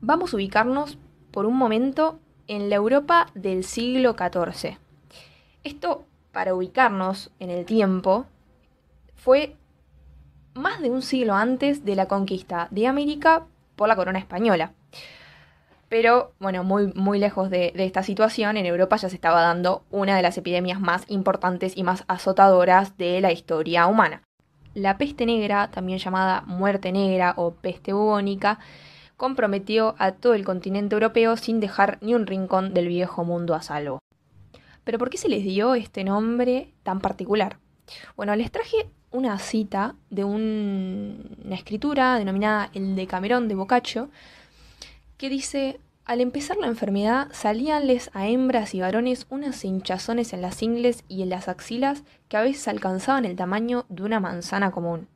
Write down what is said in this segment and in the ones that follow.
Vamos a ubicarnos por un momento en la Europa del siglo XIV. Esto, para ubicarnos en el tiempo, fue más de un siglo antes de la conquista de América por la corona española. Pero, bueno, muy, muy lejos de, de, esta situación, en Europa ya se estaba dando una de las epidemias más importantes y más azotadoras de la historia humana. La peste negra, también llamada muerte negra o peste bubónica, comprometió a todo el continente europeo sin dejar ni un rincón del viejo mundo a salvo. Pero ¿por qué se les dio este nombre tan particular? Bueno, les traje una cita de una escritura denominada El de Camerón de Boccaccio, que dice, al empezar la enfermedad salíanles a hembras y varones unas hinchazones en las ingles y en las axilas que a veces alcanzaban el tamaño de una manzana común.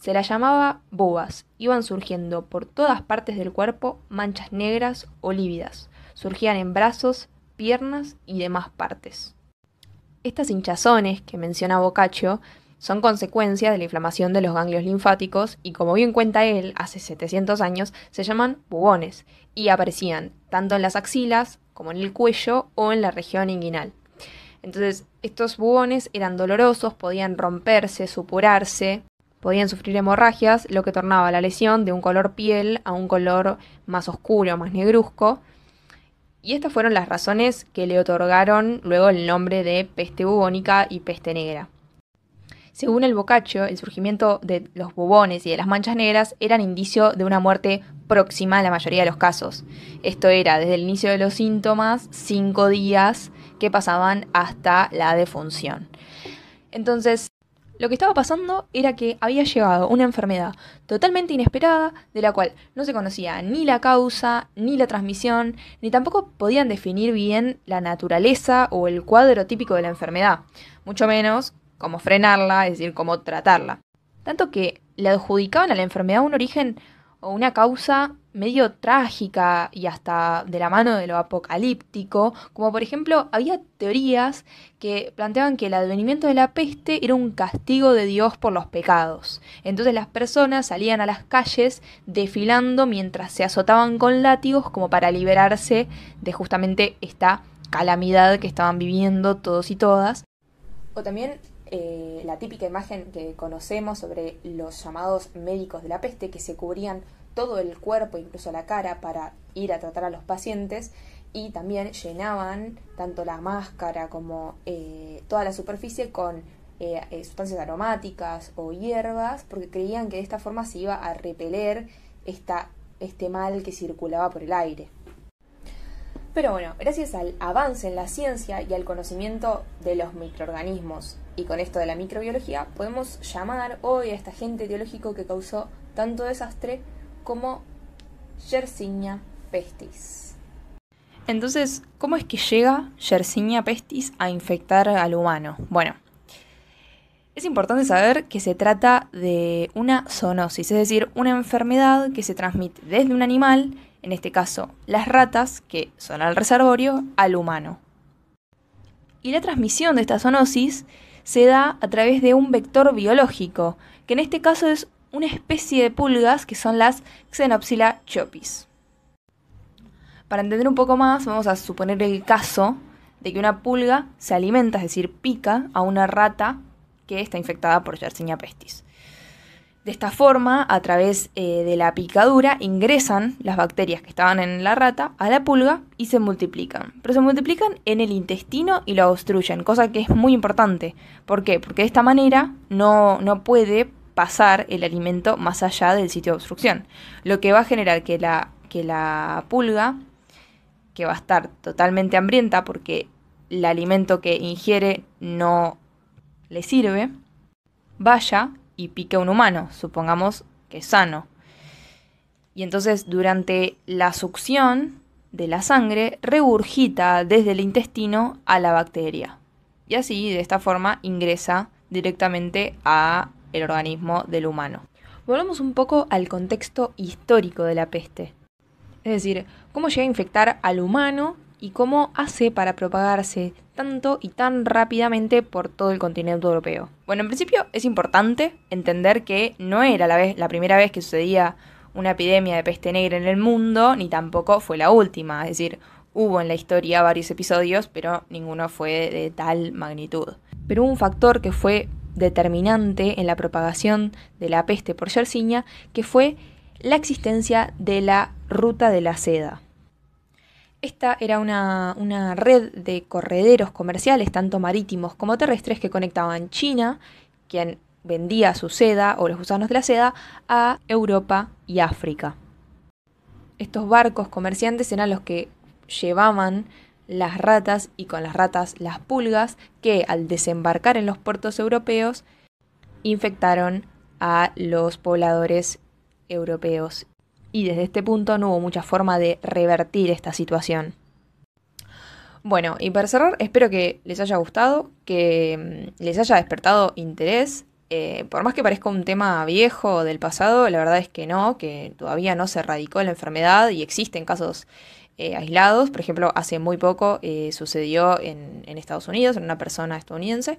Se las llamaba bobas. Iban surgiendo por todas partes del cuerpo manchas negras o lívidas. Surgían en brazos, piernas y demás partes. Estas hinchazones que menciona Boccaccio son consecuencia de la inflamación de los ganglios linfáticos y como bien cuenta él hace 700 años, se llaman bubones y aparecían tanto en las axilas como en el cuello o en la región inguinal. Entonces, estos bubones eran dolorosos, podían romperse, supurarse, Podían sufrir hemorragias, lo que tornaba la lesión de un color piel a un color más oscuro, más negruzco. Y estas fueron las razones que le otorgaron luego el nombre de peste bubónica y peste negra. Según el Boccaccio, el surgimiento de los bubones y de las manchas negras eran indicio de una muerte próxima en la mayoría de los casos. Esto era desde el inicio de los síntomas, cinco días que pasaban hasta la defunción. Entonces, lo que estaba pasando era que había llegado una enfermedad totalmente inesperada de la cual no se conocía ni la causa, ni la transmisión, ni tampoco podían definir bien la naturaleza o el cuadro típico de la enfermedad, mucho menos cómo frenarla, es decir, cómo tratarla. Tanto que le adjudicaban a la enfermedad un origen o una causa medio trágica y hasta de la mano de lo apocalíptico, como por ejemplo había teorías que planteaban que el advenimiento de la peste era un castigo de Dios por los pecados. Entonces las personas salían a las calles desfilando mientras se azotaban con látigos como para liberarse de justamente esta calamidad que estaban viviendo todos y todas. O también eh, la típica imagen que conocemos sobre los llamados médicos de la peste que se cubrían todo el cuerpo, incluso la cara, para ir a tratar a los pacientes y también llenaban tanto la máscara como eh, toda la superficie con eh, sustancias aromáticas o hierbas porque creían que de esta forma se iba a repeler este mal que circulaba por el aire. Pero bueno, gracias al avance en la ciencia y al conocimiento de los microorganismos y con esto de la microbiología, podemos llamar hoy a este agente biológico que causó tanto desastre como Yersinia pestis. Entonces, ¿cómo es que llega Yersinia pestis a infectar al humano? Bueno, es importante saber que se trata de una zoonosis, es decir, una enfermedad que se transmite desde un animal, en este caso las ratas, que son al reservorio, al humano. Y la transmisión de esta zoonosis se da a través de un vector biológico, que en este caso es una especie de pulgas que son las Xenopsila chopis. Para entender un poco más, vamos a suponer el caso de que una pulga se alimenta, es decir, pica a una rata que está infectada por Yersinia pestis. De esta forma, a través eh, de la picadura, ingresan las bacterias que estaban en la rata a la pulga y se multiplican. Pero se multiplican en el intestino y lo obstruyen, cosa que es muy importante. ¿Por qué? Porque de esta manera no, puede pasar el alimento más allá del sitio de obstrucción, lo que va a generar que la, que la pulga, que va a estar totalmente hambrienta porque el alimento que ingiere no le sirve, vaya y pique un humano, supongamos que es sano. Y entonces durante la succión de la sangre regurgita desde el intestino a la bacteria. Y así, de esta forma, ingresa directamente a el organismo del humano. Volvamos un poco al contexto histórico de la peste. Es decir, cómo llega a infectar al humano y cómo hace para propagarse tanto y tan rápidamente por todo el continente europeo. Bueno, en principio es importante entender que no era la, la primera vez que sucedía una epidemia de peste negra en el mundo, ni tampoco fue la última, es decir, hubo en la historia varios episodios, pero ninguno fue de tal magnitud. Pero un factor que fue determinante en la propagación de la peste por Yersinia, que fue la existencia de la ruta de la seda. Esta era una, una red de correderos comerciales, tanto marítimos como terrestres, que conectaban China, quien vendía su seda o los gusanos de la seda, a Europa y África. Estos barcos comerciantes eran los que llevaban las ratas y con las ratas las pulgas que al desembarcar en los puertos europeos infectaron a los pobladores europeos y desde este punto no hubo mucha forma de revertir esta situación. Bueno, y para cerrar, espero que les haya gustado, que mm, les haya despertado interés. Eh, por más que parezca un tema viejo del pasado, la verdad es que no, que todavía no se erradicó la enfermedad y existen casos eh, aislados. Por ejemplo, hace muy poco eh, sucedió en, en, Estados Unidos, en una persona estadounidense.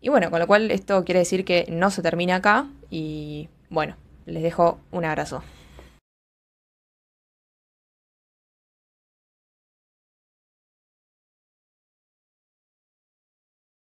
y bueno, con lo cual esto quiere decir que no se termina acá y bueno, les dejo un abrazo.